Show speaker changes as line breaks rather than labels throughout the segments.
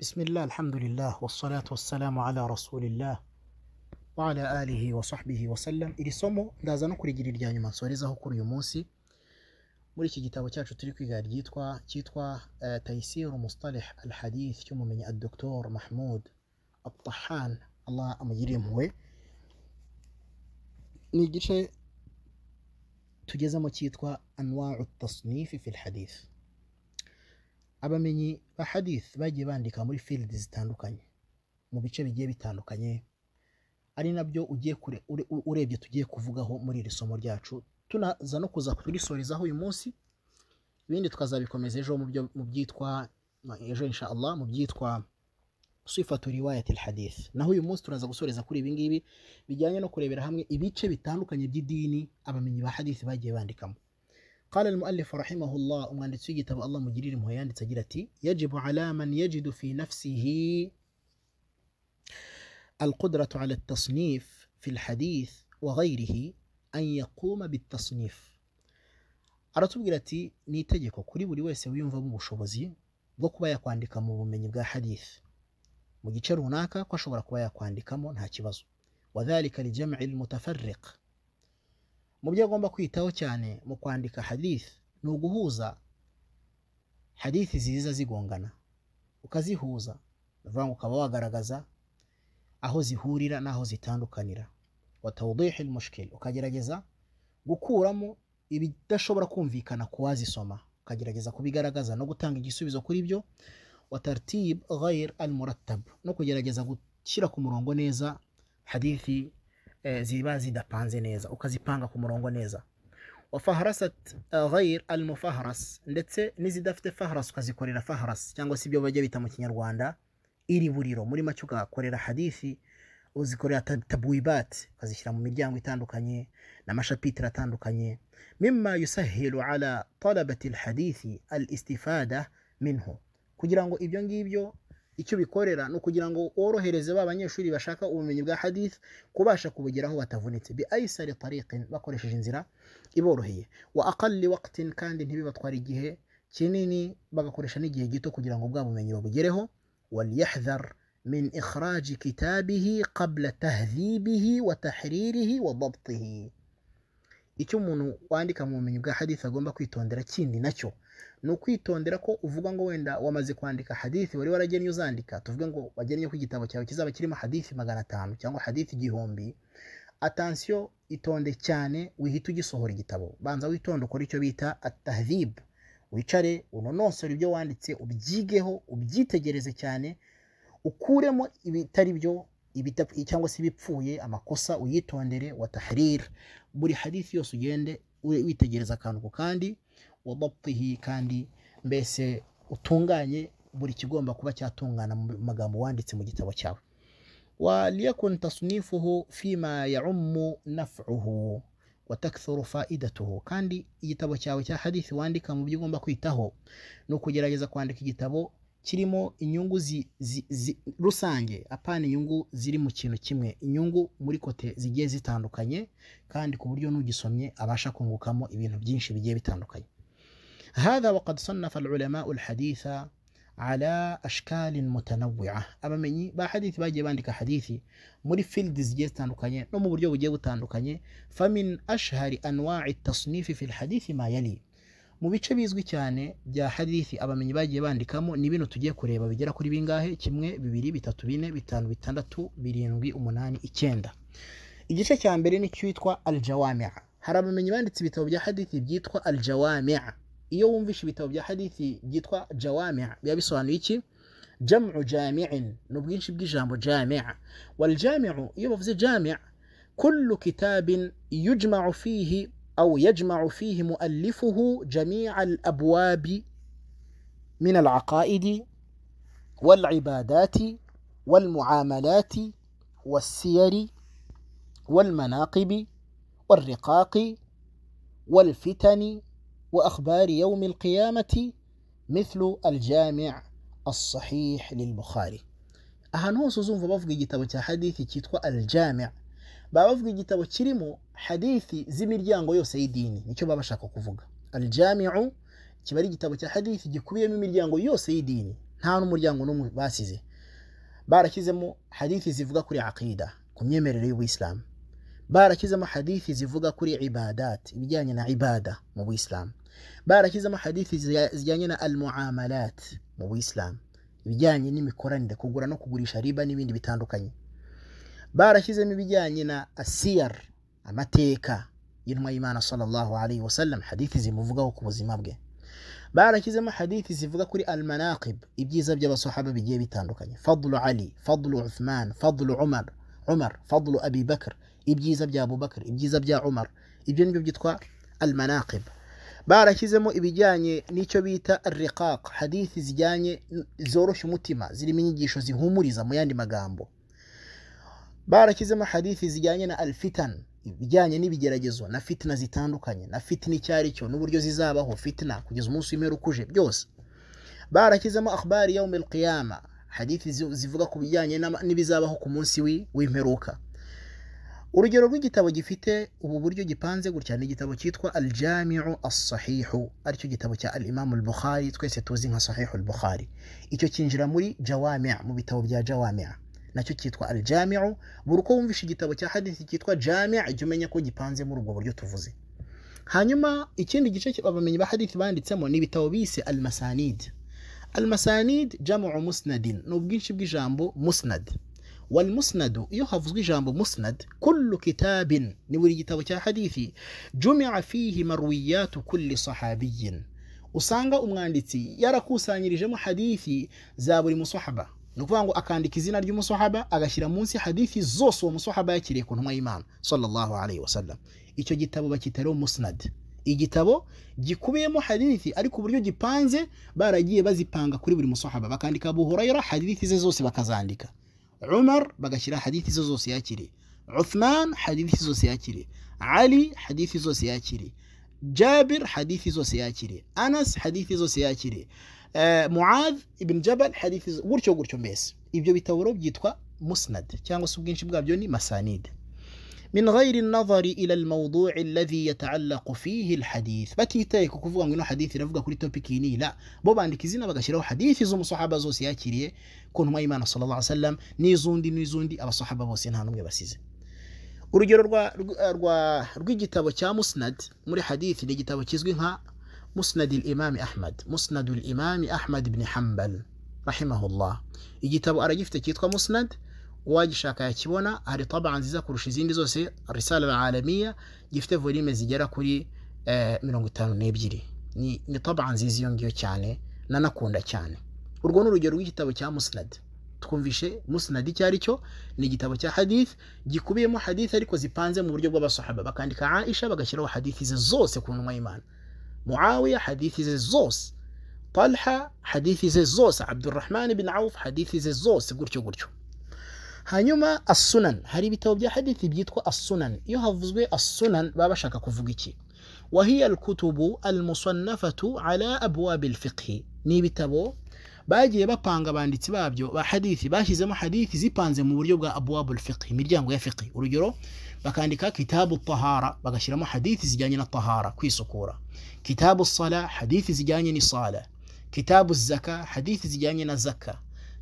بسم الله الحمد لله والصلاة والسلام على رسول الله وعلى آله وصحبه وسلم iri somo ndaza no kurigira irya nyuma nsorezaho kuri uyu munsi muri iki gitabo cyacu turi kwiga ryitwa cyitwa tayisiru mustalih al hadith cy'umumenyi adoktor mahmud atahan allah amugire impuhwe ni igice tugezemo cyitwa anwau tasnifi fi lhadith abamenyi ba hadith bagiye bandika muri fields zitandukanye mu bice bigiye bitandukanye ari nabyo ugiye kure urebye tugiye kuvugaho muri iri somo ryacu tunaza no kuza kurisorezaho uyu munsi ibindi tukazabikomeza ejo mu byitwa ejo insha mu byitwa sifatu riwayati alhadith naho uyu munsi turaza gusoreza kuri ibi ngibi bijyanye no kurebera hamwe ibice bitandukanye by'idini abamenyi ba hadith bagiye bandikamo قال المؤلف رحمه الله وما نتسجي الله مجرير مهيان تجلتي يجب على من يجد في نفسه القدرة على التصنيف في الحديث وغيره أن يقوم بالتصنيف أرتب قلتي نيتجيك وكريب لي ويسا وينفهم وشوبزي وكما يكون عندك مبمني بقى حديث مجيشر هناك وشورك ويكون عندك من هاتي وذلك لجمع المتفرق mu byo agomba kwitaho cyane mu kwandika hadisi ni uguhuza hadithi ziza zigongana ukazihuza bivuga ngo ukaba wagaragaza aho zihurira n'aho zitandukanira watawudihi mushkil ukagerageza gukuramo ibidashobora kumvikana ku wazisoma ukagerageza kubigaragaza no gutanga igisubizo kuri byo wa tartib ghair al no kugerageza gushyira ku murongo neza hadithi Eh, ziba zidapanze neza ukazipanga ku murongo neza wa faharasat eh, ghayir al mufaharas ndetse n'izidafite faharas ukazikorera faharas cyangwa se ibyo bajya bita mu kinyarwanda iri buriro muri make ugakorera hadithi uzikorera tabuibati ukazishyira mu miryango itandukanye n'amashapitire atandukanye mima yusahiru ala talabati al hadithi al istifada kugira ngo ibyo ngibyo icyo bikorera ni ukugira ngo worohereze ba banyeshuri bashaka ubumenyi bwa hadith kubasha kubugeraho batavunitse bi ayisari tariqin bakoresheje inzira iboroheye wa aqalli waqtin kandi ntibibatwara igihe kinini bagakoresha n'igihe gito kugira ngo bwa bumenyi babugereho walyahdhar min ikhraji kitabihi qabla tahdhibihi wa tahririhi wa dabtihi icyo umuntu wandika mu bumenyi bwa hadith agomba kwitondera kindi nacyo ni ukwitondera ko uvuga ngo wenda wamaze kwandika hadithi wari waragennye uzandika tuvuge ngo wagennye ko igitabo cyawe kizaba kirimo hadithi magana atanu cyangwa hadithi igihumbi atansiyo itonde cyane wihita ugisohora igitabo banza witonde ukora icyo bita atahib wicare unonosore ibyo wanditse ubyigeho ubyitegereze cyane ukuremo ibitari byo cyangwa se ibipfuye amakosa uyitondere wa taharira buri hadithi yose ugende witegereza akantu ku kandi wabapfihi kandi mbese utunganye buri kigomba kuba cyatungana mu magambo wanditse mu gitabo cyawe waliyakun tasunifuhu fima yaumu nafuhu watakthuru faidatuhu kandi igitabo cyawe cya hadithi wandika mu byo ugomba kwitaho ni ukugerageza kwandika igitabo kirimo inyungu zi, zi, zi, rusange apana inyungu ziri mu kintu kimwe inyungu muri kote zigiye zitandukanye kandi ku buryo n'ugisomye abasha kungukamo ibintu byinshi bigiye bitandukanye هذا وقد صنف العلماء الحديث ala أشكال متنوعة abamenyi ba hadithi bagiye bandika hadithi muri field zigiye zitandukanye no mu buryo bugiye butandukanye famin ashhari anwa'i tasnifi fi lhadithi ma yali mu bice bizwi cyane bya hadithi abamenyi bagiye bandikamo ni bino tugiye kureba bigera kuri bingahe kimwe bibiri bitatu bine bitanu bitandatu birindwi umunani icyenda igice cya mbere ni cyitwa aljawamia hari abamenyi banditse ibitabo bya hadithi byitwa aljawamia iyo wumvishe ibitabo bya hadithi byitwa jawamia biba bisobanuye iki jamu jamiin ni ubwinshi bw'ijambo jamia waljamiu iyo bavuze jamia kullu kitabin yujmau fihi أو يجمع فيه مؤلفه جميع الأبواب من العقائد والعبادات والمعاملات والسير والمناقب والرقاق والفتن وأخبار يوم القيامة مثل الجامع الصحيح للبخاري ahantu سوزون uzumva bavuga igitabo cya hadithi baba bavuga igitabo kirimo hadithi z'imiryango yose y'idini nicyo baba bashaka kuvuga arijamiu kiba ari igitabo cya hadithi gikubiyemo imiryango yose y'idini nta n'umuryango n'umwe basize barashyizemo hadithi zivuga kuri akida ku myemerere y'ubuyisilamu barashyizemo hadithi zivuga kuri ibadat ibijyanye na ibada mu buyisilamu barashyizemo hadithi zijyanye na almuamalat mu buyisilamu ibijyanye n'imikoranire kugura no kugurisha riba n'ibindi bitandukanye barashyizemo ibijyanye na asiyar amateka y'intumwa y'imana sallallahu alayhi wasallam hadithi zimuvugaho ku buzima bwe barashyizemo hadithi zivuga kuri almanaqib ibyiza by'abasahaba bigiye bitandukanye fadlu ali fadlu uthman fadlu umar umar fadlu abi bakr ibyiza bya abubakar ibyiza bya umar ibyo nibyo byitwa almanaqib barashyizemo ibijyanye n'icyo bita riqaq hadithi zijyanye zoroshya umutima zirimo inyigisho zihumuriza mu yandi magambo barashyizemo hadithi zijyanye na alfitani ibijyanye n'ibigeragezo na fitina zitandukanye na fitina icyo ari cyo n'uburyo zizabaho fitina kugeza umunsi w'imperuka ukuje byose barashyizemo akhbari ya qiyama hadithi zivuga ku bijyanye n'ibizabaho ku munsi w'imperuka urugero rw'igitabo gifite ubu buryo gipanze gutya ni igitabo cyitwa aljamiu asahihu aricyo gitabo cya al imamu bukhari twese tuzi nka sahihu bukhari icyo cyinjira muri jawamia mu bitabo bya jawamia nacyo cyitwa arijamiu buri uko wumvishe igitabo cya hadisi cyitwa jamiya ujya ko gipanze muri ubwo buryo tuvuze hanyuma ikindi gice abamenyi ba banditsemo ni bitabo bise almasanid almasanid jamu musnadin ni ubwinshi bw'ijambo musnad والمسند يحفظ جامب مسند كل كتاب نوري كتاب حديثي جمع فيه مرويات كل صحابي usanga umwanditsi yarakusanyirije mu hadithi za buri musahaba ni ukuvuga ngo akandika izina ry'umusahaba agashyira munsi hadithi zose uwo musahaba yakiriye ku ntumwa y'imana sallallahu alayhi wasallam icyo gitabo bakita rero musnad igitabo gikubiyemo hadithi ariko uburyo gipanze baragiye bazipanga kuri buri musahaba bakandika abu hurayra hadithi ze zose bakazandika umar bagashyira hadithi ze zose yakiriye uthman hadithi zose yakiriye ali hadithi zose yakiriye jabir hadithi zose yakiriye anas hadithi zose yakiriye معاذ ibintu jabal hadisi gutyo gutyo mbese ibyo bitabo byitwa musnad cyangwa se ubwinshi bwabyo ni masanide من غير النظر إلى الموضوع الذي يتعلق فيه الحديث batitaye ku kuvuga ngo ino hadithi iravuga kuri topic iyi la bo bandika izina bagashyiraho hadithi z'umusohaba zose yakiriye ku ntumwa y'Imana sallallahu alaihi wasallam n'izundi n'izundi abasahaba bose nta n'umwe basize urugero rwa rw'igitabo cya musnad muri hadithi ni igitabo kizwi nka musnad imam ahmad musnad imam ahmad ibn hambal rahimahullah igitabo aragifite cyitwa musnad uwagishaka yakibona hari taba nziza kurusha izindi zose risala alamiya gifite volume zigera kuri eh, mirongo itanu n'ebyiri ni taba nziza iyo ngiyo cyane nanakunda cyane urwo ni urugero rw'igitabo cya musnad twumvishe musnad icyo ari cyo ni igitabo cya hadith gikubiyemo hadith ariko zipanze mu buryo bw'abasahaba bakandika aisha bagashyiraho hadith ze zose ku ntumwa y'imana معاوية حديث زي الزوس طلحة حديث زي الزوس عبد الرحمن بن عوف حديث زي الزوس gutyo gutyo hanyuma asunan hari ibitabo bya hadithi byitwa asunan iyo havuzwe asunan baba bashaka kuvuga iki wahiya alkutubu almusannafatu ala abwabi alfiqhi ni ibitabo bagiye bapanga abanditsi babyo ba hadithi bashyizemo hadithi zipanze mu buryo bwa abwabu alfiqhi imiryango ya fiqhi urugero bakandika kitabu tahara bagashyiramo hadithi zijyanye na tahara kwisukura kitabu sala hadithi zijyanye sala kitabu zaka hadithi zijyanye na zaka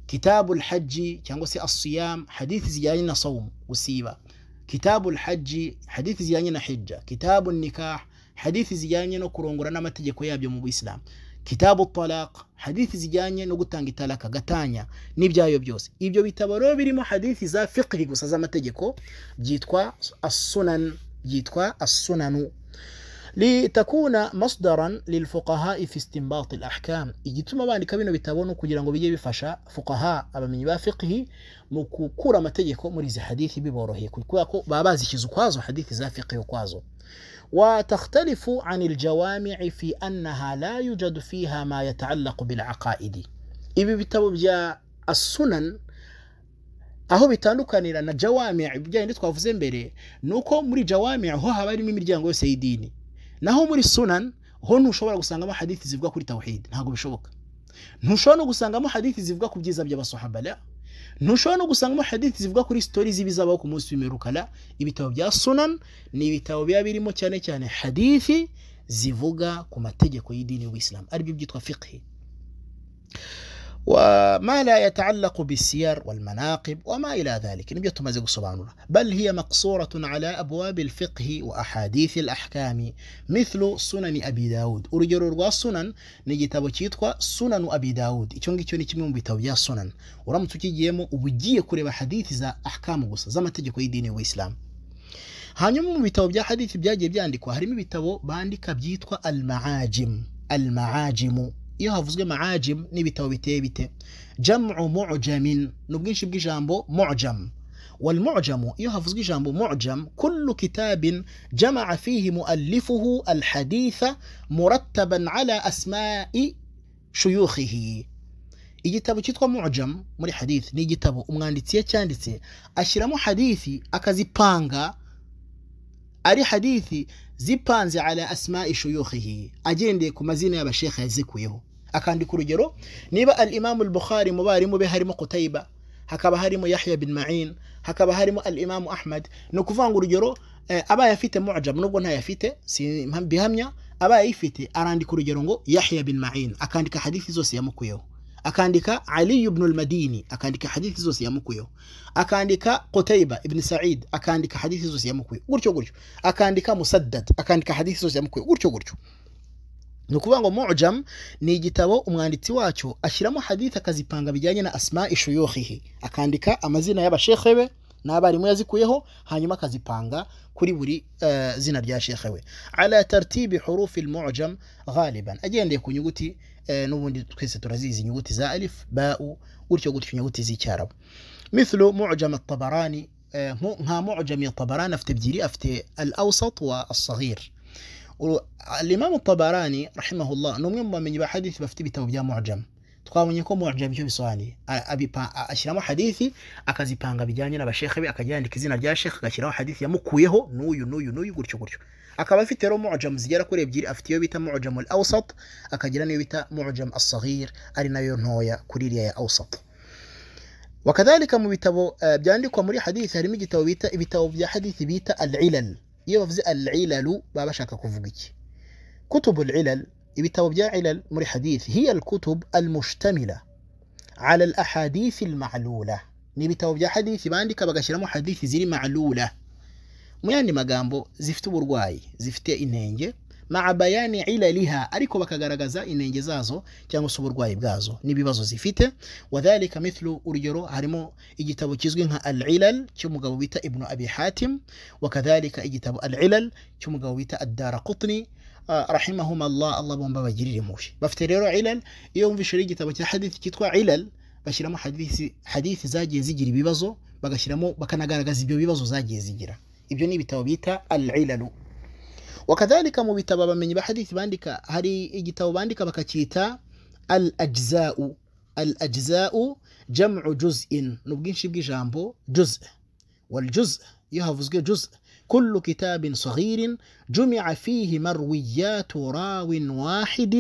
kitabu lhaji cyangwa se asiyam hadithi zijyanye na sawum gusiba kitabu lhaji hadithi zijyanye na hijja kitabu nikah hadithi zijyanye no kurongora n'amategeko yabyo mu bisilamu kitabu talaka hadithi zijyanye no gutanga italaka gatanya n'ibyayo byose ibyo bitabo rero birimo hadithi za fiqhi gusa z'amategeko byitwa asunan byitwa asunanu litakuna masdaran lilfuqahai fi istimbati igituma bandika bino bitabo ni ukugira ngo bijye bifasha fuqaha abamenyi ba fiqhi mu gukura amategeko muri izi hadithi biboroheye kubera ko baba bazishyize ukwazo hadithi za fiqhi ukwazo وتختلف عن الجوامع في أنها لا يوجد فيها ما يتعلق بالعقائد ibi bitabo bya asunan aho bitandukanira na jawamiya ibijyanye twavuze mbere ni uko muri jawamiya aho haba harimo imiryango yose y'idini naho muri sunan ho ntushobora gusangamo hadithi zivuga kuri tawhid ntabwo bishoboka ntushobora no gusangamo hadithi zivuga ku byiza by'abasohabara ntushobora no gusangamo haditi zivuga kuri sitori z'ibizabaho ku munsi w'imperukana ibitabo bya sunan ni ibitabo biba birimo cyane cyane hadithi zivuga ku mategeko y'idini y'ubuyisilamu aribyo byitwa fiqhi وما لا يتعلق بالسير والمناقب وما إلى ذلك بل هي مقصورة على أبواب الفقه وأحاديث الأحكام مثل سنن أبي داود أرجر رغوة سنن نجي تبوشيتك سنن أبي داود إيشونك إيشوني كميون بتوجيا سنن ورام تكي جيمو أبجي كوري بحديث زا أحكام غصة زما تجي كوي ديني وإسلام هانيوم بتوجيا حديث بجاجي بجاندي كوهرمي بتوو باندي كبجيتك المعاجم المعاجم iyo havuzwe maajimu n'ibitabo biteye bite jamu mujamin ni ubwinshi bw'ijambo mujamu والمعجم يحفظ جنب معجم كل كتاب جمع فيه مؤلفه الحديث مرتبا على أسماء شيوخه igitabo cyitwa mujamu muri hadithi ni igitabo umwanditsi yacyanditse ashyiramo hadithi akazipanga ari hadithi zipanze ala asma'i shuyukhihi agendeye ku mazina y'abashekhe yazikuyeho akandika urugero niba al imamu bukhari mu barimu be harimo kutayiba hakaba harimo yahya bin ma'in hakaba harimo al imamu ahmad ni ukuvuga ngo urugero eh, abaye afite mujamu nubwo ntayafite si bihamya abaye ayifite arandika urugero ngo yahya bin ma'in akandika hadithi zose yamukuyeho akandika ali ibn al-madini akandika hadithi zose yamukuyeho akandika qutayba ibn sa'id akandika hadithi zose yamukuyeho gutyo gutyo akandika musaddad akandika hadithi zose yamukuyeho gutyo gutyo ni ukuvuga ngo mujam ni igitabo umwanditsi wacyo ashyiramo hadithi akazipanga bijyanye na asima ishuyuhihi akandika amazina y'abashekhe be n'abarimu yazikuyeho hanyuma akazipanga kuri buri zina rya shekhe we ala tartibi hurufi almu'jam ghaliban agendeye ku nyuguti n'ubundi twese turazizi inyuguti za alif ba'u gutyo gutyo inyuguti z'icyarabu mithlu mu'jam at-tabarani nka mu'jam at-tabarani afite ebyiri afite al-awsat wa as-saghir الإمام الطبراني رحمه الله نوم يوم من يبا حديث بفتي بتوجيا معجم تقال من يكون معجم يشوف سؤالي أبي با أشرا ما حديثي أكازي بان غبي جاني نبى شيخ أبي أكاجي أنا كزين أرجع شيخ أشرا ما حديثي مو كويه نو يو نو يو نو يو شو يقول شو أكاب في ترى معجم زيارة كوري بجيري أفتيه بيتا معجم الأوسط أكاجي بيتا معجم الصغير أرينا يرنويا كوري يا أوسط وكذلك مو آه، بيتا بجاني كوري حديث هرمي جتا بيتا بيتا بيتا حديث بيتا العلل يوفز العلل بابا شاكا كفوكي كتب العلل يبتاو بجا علل مري حديث هي الكتب المشتملة على الأحاديث المعلولة نبتاو بجا حديث بانديكا بغاشرمو حديث زيري معلولة مياني مغامبو زفت برواي زفت إنينجي mabayani ilaliha ariko bakagaragaza inenge zazo cyangwa se uburwayi bwazo n'ibibazo zifite wadhalika mithlu urugero harimo igitabo kizwi nka al ilal cy'umugabo bita ibnu abi hatim igitabo al ilal cy'umugabo bita addara qutni ah, rahimahum allah allah bomba bagirire impuhwe bafite rero ilal iyo wumvise rero igitabo cya hadithi cyitwa ilal bashyiramo hadithi hadithi zagiye zigira ibibazo bagashyiramo bakanagaragaza ibyo bibazo zagiye zigira ibyo ni ibitabo bita al ilalu wakadhalika mu bitabo abamenyi ba hadithi bandika hari igitabo bandika bakakita al ajzau al ajzau jamu juz'in ni ubwinshi bw'ijambo juz wal juz iyo havuzwe juz كل كتاب صغير جمع فيه مرويات راو واحد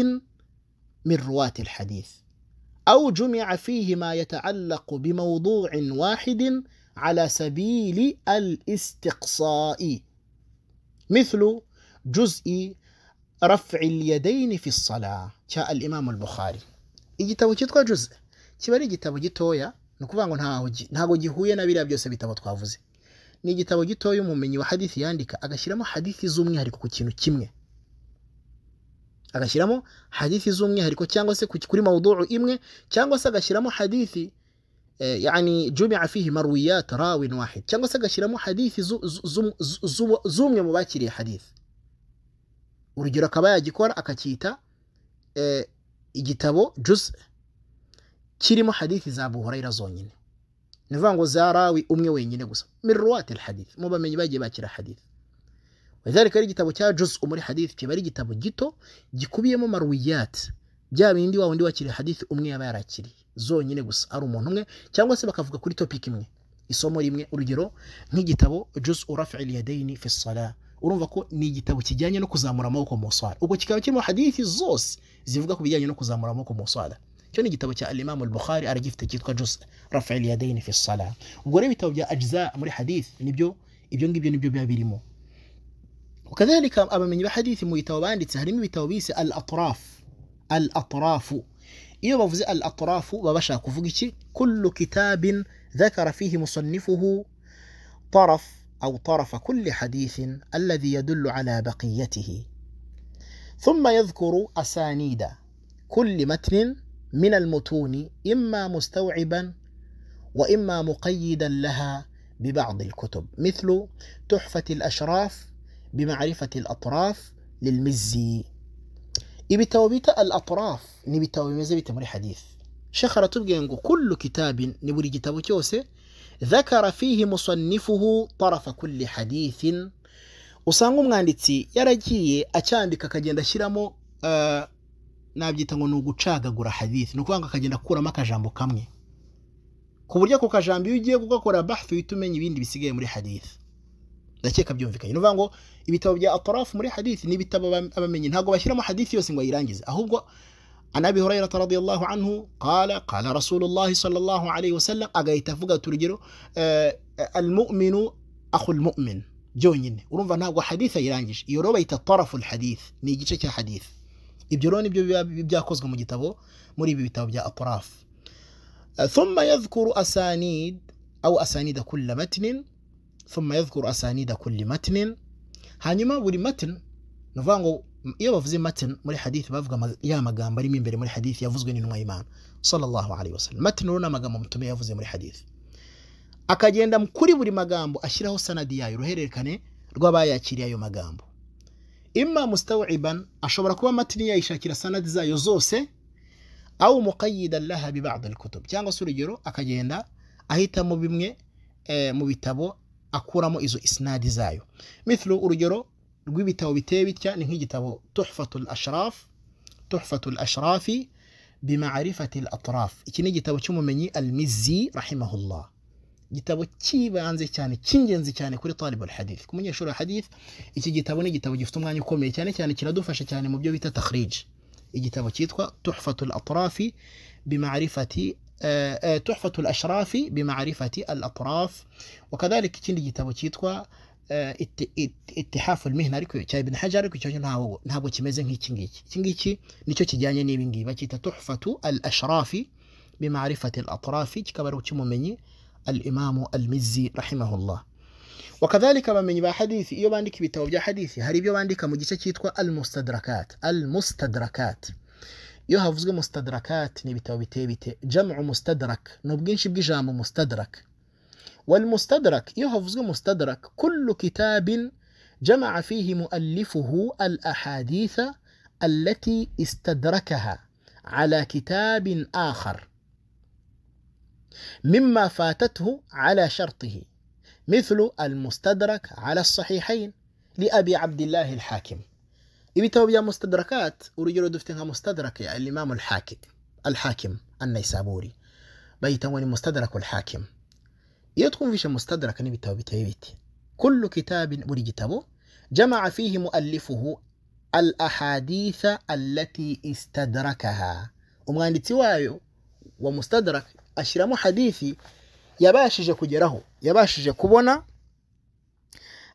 من رواة الحديث أو جمع فيه ما يتعلق بموضوع واحد على سبيل الاستقصاء مثل juz'i rafi yadayini fi sala cya al imamu igitabo cyitwa juz'i kiba ari igitabo gitoya ni ukuvuga ngo ntabwo gihuye na biriya byose bitabo twavuze ni igitabo gitoya umumenyi wa hadithi yandika agashyiramo hadithi z'umwihariko ku kintu kimwe agashyiramo hadithi z'umwihariko cyangwa se kuri mawuduru imwe cyangwa se agashyiramo hadithi eh, yani jumia fihi marwiyat rawin wahid cyangwa se agashyiramo hadithi z'umwe mu bakiriye hadithi urugero akaba yagikora akacyita eh, igitabo juze kirimo hadithi za buhorayira zonyine ni ngo za rawi umwe wenyine gusa miruwate hadithi mu bamenyi bagiye bakira hadithi wazari ari igitabo cya juze muri hadithi kiba ari igitabo gito gikubiyemo maruwiyati bya bindi wa wundi wakiriye hadithi umwe yaba yarakiriye zonyine gusa ari umuntu umwe cyangwa se bakavuga kuri topiki imwe isomo rimwe urugero nk'igitabo juze urafi yadeyini fisara urumva ko ni igitabo kijyanye no kuzamura amaboko mu swala ubwo kikaba kirimo hadithi zose zivuga ku bijyanye no kuzamura amaboko mu swala cyo ni igitabo cya alimamu al-bukhari aragifite cyitwa juz Rafa'il yadayn fi sala ubwo rero ibitabo bya ajza muri hadith nibyo ibyo ngibyo nibyo biba birimo وكذلك abamenyi ba hadith mu bitabo banditse harimo ibitabo bise al-atraf al-atraf iyo bavuze al-atraf baba kuvuga iki kullu kitabin ذكر فيه مصنفه طرف أو طرف كل حديث الذي يدل على بقيته ثم يذكر أسانيد كل متن من المتون إما مستوعبا وإما مقيدا لها ببعض الكتب مثل تحفة الأشراف بمعرفة الأطراف للمزي إبتوبيت الأطراف نبتوبيت مري حديث شخرة تبقى كل كتاب نبري كتابه ذكر فيه مصنفه طرف كل حديث usanga umwanditsi yaragiye acyandika akagenda ashyiramo eh, nabyita ngo ni ugucagagura hadithi ni ukuvuga ngo akagenda akuramo akajambo kamwe ku buryo ako kajambo iyo ugiye kugakora bahafi uhita umenya ibindi bisigaye muri hadithi ndakeka byumvikanye ni ukuvuga ngo ibitabo bya atarafu muri hadithi ni ibitabo abamenyi ntabwo bashyiramo hadithi yose ngo ayirangize ahubwo عن أبي هريرة رضي الله عنه قال قال رسول الله صلى الله عليه وسلم أجيت فوق ترجرو آه، المؤمن أخو المؤمن جونين ورمفا ناقو حديثة يرانجش يروى الطرف الحديث نيجي شكا حديث يبجرون يبجا كوزغا مجتبو مري بيتاو بجا أطراف آه، ثم يذكر أسانيد أو أسانيد كل متن ثم يذكر أسانيد كل متن هانيما ولي متن نفانغو iyo bavuze matin muri hadithi bavuga ya magambo arimo imbere muri hadithi yavuzwe n'intumwa y'imana sallallahu alayhi wa sallam matin ni amagambo mutume yavuze muri hadithi akagenda kuri buri magambo ashyiraho sanadi yayo uruhererekane rw'abayakiriye ayo magambo imma mustawiban ashobora kuba matini yayishakira sanadi zayo zose awu muqayidan laha bibad alkutub cyangwa se urugero akagenda ahitamo bimwe eh, mu bitabo akuramo izo isnadi zayo mithlu urugero rw'ibitabo biteye bitya ni nk'igitabo tuhfatul ashraf tuhfatul ashrafi bimarifati al-atraf iki ni igitabo cy'umumenyi al-mizzi rahimahullah igitabo kibanze cyane cy'ingenzi cyane kuri talib al-hadith ku munyeshuri wa hadith iki gitabo ni igitabo gifite umwanya ukomeye cyane cyane kiradufasha cyane mu byo bita takhrij igitabo cyitwa tuhfatul atrafi bimarifati تحفة الأشراف بمعرفة الأطراف وكذلك كندي كتاب ittihafu mihnari cya ibn hajar ariko icyo ntabwo ntabwo kimeze nk'iki ngiki iki ngiki nicyo kijyanye n'ibi ngibi bakita tuhfatu al ashrafi bimarifati al atrafi kikaba ari ucy'umumenyi al imamu al mizzi rahimahullah wakadhalika abamenyi ba hadithi iyo bandika ibitabo bya hadithi hari ibyo bandika mu gice cyitwa al mustadrakat al mustadrakat iyo havuzwe mustadrakat ni ibitabo biteye bite jamu mustadrak ni ubwinshi bw'ijambo mustadrak والمستدرك يحفظ مستدرك كل كتاب جمع فيه مؤلفه الأحاديث التي استدركها على كتاب آخر مما فاتته على شرطه مثل المستدرك على الصحيحين لأبي عبد الله الحاكم إبي بيا مستدركات ورجل دفتنها مستدرك الإمام الحاكم الحاكم النيسابوري بيتوني مستدرك الحاكم iyo twumvise musitadaraka n'ibitabo biteye bite kullu kitabin buri gitabo jamaa fihi muallifuhu al ahaditha allati istadrakaha umwanditsi wayo wa mustadrak ashyiramo hadithi yabashije kugeraho yabashije kubona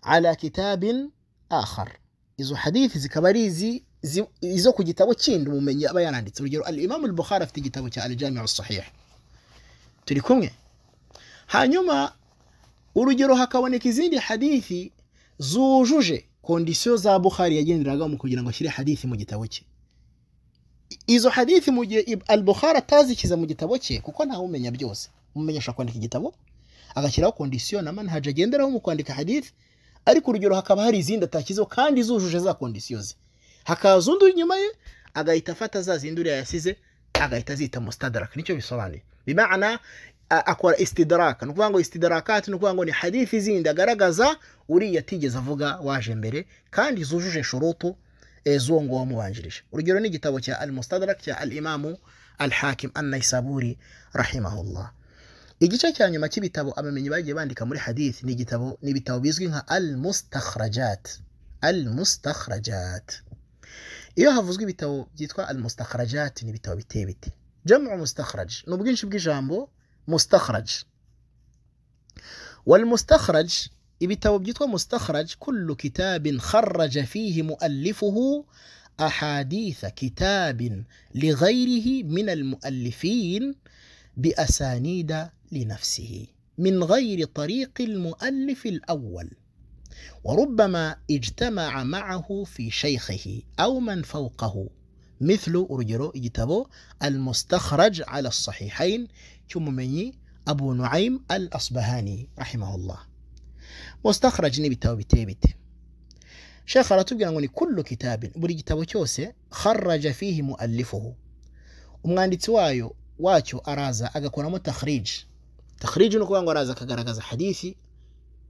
ala kitabin akhar izo hadithi zikaba ari izi izo ku gitabo kindi umumenyi aba yaranditse urugero al imamu al bukhari afite igitabo cya al jamiu sahih turi kumwe hanyuma urugero hakaboneka izindi hadithi zujuje kondisiyo za buhari yagenderaga mu kugira ngo ashyire hadithi mu gitabo cye izo hadithi mu gihe al atazikiza mu gitabo cye kuko ntawe umenya byose umumenyesha kwandika igitabo agashyiraho kondisiyo na manhaji agenderaho mu kwandika hadithi ariko urugero hakaba hari izindi atakizeho kandi zujuje za kondisiyo ze hakaza undi inyuma ye agahita afata za zindi uriya yasize agahita azita mustadrak nicyo bisobanuye bimana akora isitidaraka ni ukuvuga ngo isitidarakati ni ukuvuga ngo ni hadifi zindi agaragaza uriya atigeze avuga waje mbere kandi zujuje shurutu eh, z'uwo nguwo wamubanjirije urugero ni igitabo cya al mustadrak cya al imamu al an naisaburi rahimahullah igice cya nyuma cy'ibitabo abamenyi bagiye bandika muri hadithi ni igitabo ni ibitabo bizwi nka al mustakhrajat al iyo havuzwe ibitabo byitwa al mustakhrajat ni ibitabo biteye biti jamu mustakhraj ni ubwinshi bw'ijambo مستخرج والمستخرج إبتو مستخرج كل كتاب خرج فيه مؤلفه أحاديث كتاب لغيره من المؤلفين بأسانيد لنفسه من غير طريق المؤلف الأول وربما اجتمع معه في شيخه أو من فوقه مثل أرجرو إجتبو المستخرج على الصحيحين cy'umumenyi abu nuayim al asubahani rahimahullah wasitakharaje n'ibitabo biteye bite shaka aratubwira ngo ni kullu kitabin buri gitabo cyose kharaja fihi muallifuhu umwanditsi wayo wacyo araza agakoramo takhrije takhrije ni ukuvuga ngo araza akagaragaza hadithi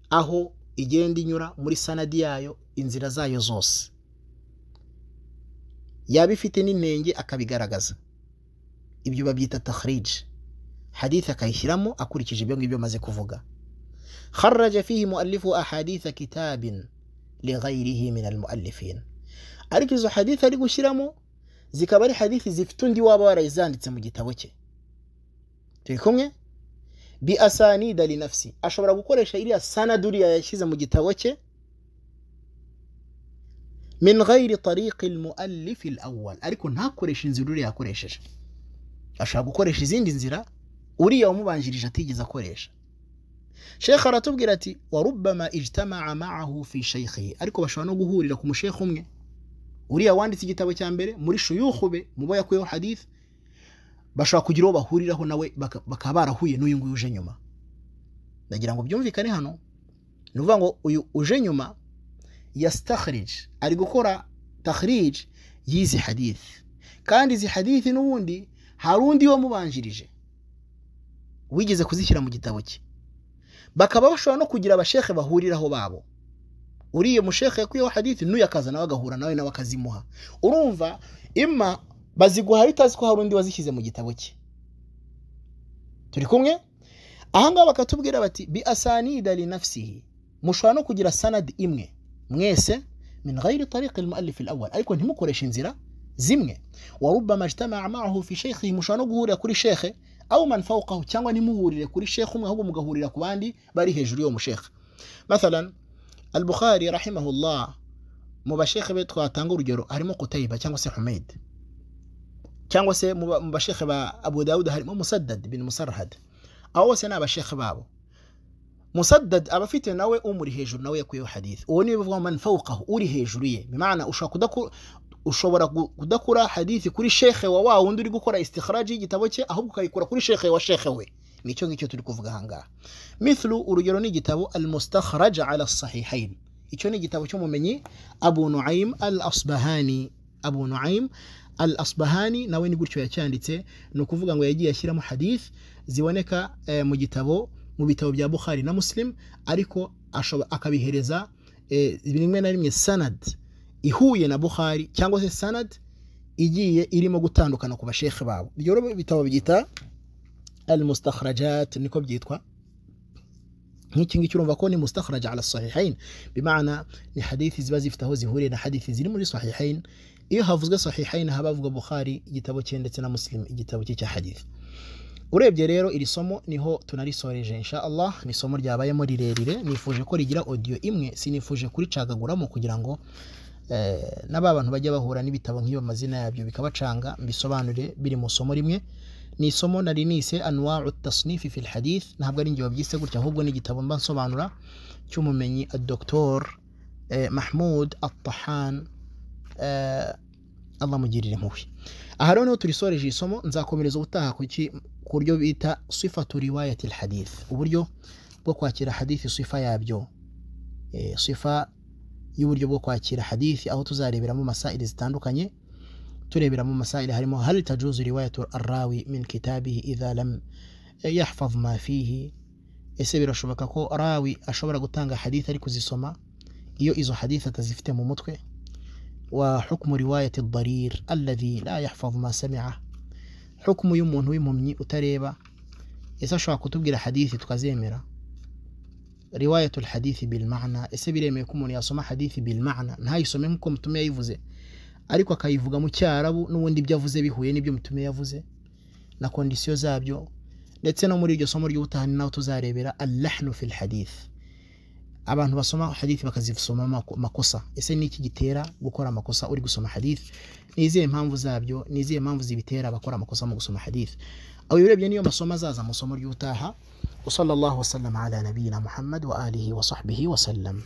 aho igenda inyura muri sanadi yayo inzira zayo zose yaba ifite n'inenge akabigaragaza ibyo babyita takhrije haditha akayishyiramo akurikije ibyo ngibyo maze kuvuga kharaja fihi muallifu ahaditha kitabin lighairihi min almuallifin ariko izo hadithi ari gushyiramo zikaba ari hadithi zifite undi waba warayizanditse mu gitabo cye turi kumwe bi asanida nafsi ashobora gukoresha iriya sanaduriya yashyize mu gitabo cye min ghairi tariqi almuallifi alawwal ariko ntakoreshe inzira uriya yakoresheje ashobora gukoresha izindi nzira uriya wamubanjirije atigeze akoresha shekha aratubwira ati warubama ijtamaa maahu fi sheyikhihi ariko bashobora no guhurira ku mushekha umwe uriya wanditse igitabo cya mbere muri shuyuhube mu bo yakuyeho hadithi bashobora kugira uwo bahuriraho nawe bakaba barahuye n'uyu nguyu uje nyuma ndagira ngo byumvikane hano ni ukuvuga ngo uyu uje nyuma yasitakhirije ari gukora takhirije y'izi hadithi kandi izi hadithi n'ubundi hari undi wamubanjirije wigeze kuzishyira mu gitabo cye bakaba bashobora no kugira abashekhe bahuriraho babo uriya mushekhe yakwiyeho hadithi n'uyu akazana bagahura nawe nawe akazimuha urumva ima baziguha utazi ko hari undi wazishyize mu gitabo cye turi kumwe ahangaha bakatubwira bati bi asanida li nafsihi mushobora no kugira sanadi imwe mwese min ghayri tariqi al-muallif ariko ntimukoreshe inzira zimwe wa rubbama ijtamaa fi shaykhihi mushobora no guhurira kuri shekhe au man fawqahu cyangwa ntimuhurire kuri shekhe umwe ahubwo mugahurira ku bandi bari hejuru y'uwo mushekhe mathalan al-bukhari rahimahullah mu bashekhe be twatanga urugero harimo kutayiba cyangwa se humaid cyangwa se mu bashekhe ba abu daud harimo musaddad bin musarhad abo bose ni abashekhe babo مسدد أبا فيت ناوي umuri hejuru ناوي yakuyeho حديث وني niwe من فوقه fawqahu uri بمعنى ye دكو ushobora kudakura hadithi kuri shekhe wa wa wundi uri gukora istikhraji y'igitabo cye ahubwo ukayikura kuri shekhe wa shekhe we nicyo ngicyo turi kuvuga hanga mithlu urugero ni igitabo al mustakhraj ala sahihain icyo ni igitabo cy'umumenyi abu nuaim al asbahani abu nuaim al asbahani nawe ni gutyo yacyanditse ni ukuvuga ngo yagiye ashyiramo hadith ziboneka eh, mu gitabo mu bitabo bya bukhari na muslim ariko akabihereza eh, rimwe na rimwe sanad ihuye na buhari cyangwa se sanad igiye irimo gutandukana ku bashehe babo ibyo bitabo byita al mustakharajat niko byitwa nk'iki ngiki urumva ko ni mustakhraja ala bimana ni hadithi ziba zifite aho zihuriye na hadithi ziri muri sahihain iyo havuzwe sahihain haba havugwa buhari igitabo cye ndetse na muslim igitabo cye cya hadithi urebye rero iri somo niho tunarisoreje insha allah ni isomo ryabayemo rirerire nifuje ko rigira audio imwe sinifuje kuricagaguramo kugira ngo Eh, n’aba bantu bajya bahura n'ibitabo nk'iyo mazina yabyo bikabacanga mbisobanure biri mu somo rimwe ni isomo nari nise anwaru tasnifi fil hadith ntabwo ari njye wabyise gutya ahubwo ni igitabo mba nsobanura cy'umumenyi dr eh, mahmud atahan eh, Allah mugirire impuhwe aha rero niho turisoreje isomo nzakomereza ubutaha ku buryo bita sifatu riwayati hadith uburyo bwo kwakira hadithi sifa yabyo sifa y'uburyo bwo kwakira hadithi aho tuzareberamo masaili zitandukanye tureberamo masaili harimo hal tajuzu riwayatu arrawi min kitabihi idha lam yahfaz ma fihi ese birashoboka ko rawi ashobora gutanga hadithi ari kuzisoma iyo izo hadithi atazifite mu mutwe wa وحكم رواية darir alladhi la yahfaz ma sami'a حكم y'umuntu ويمهمني utareba ese ashobora kutubwira hadithi tukazemera riwayatul hadithi bil maana ko umuntu yasoma hadithi bil maana ntayisome nkuko mutume yayivuze ariko akayivuga mu cyarabu n'ubundi ibyo avuze bihuye n'ibyo mutume yavuze na kondisiyo zabyo ndetse no muri iryo somo ry'ubutahani naho tuzarebera allahnu fil hadith abantu basoma hadithi bakazisoma makosa ese niki gitera gukora amakosa uri gusoma hadithi nizihe mpamvu zabyo nizihe mpamvu zibitera bakora amakosa mu gusoma hadithi aho urebye niyo masomo azaza mu somo ry'ubutaha وصلى الله وسلم على نبينا محمد وآله وصحبه وسلم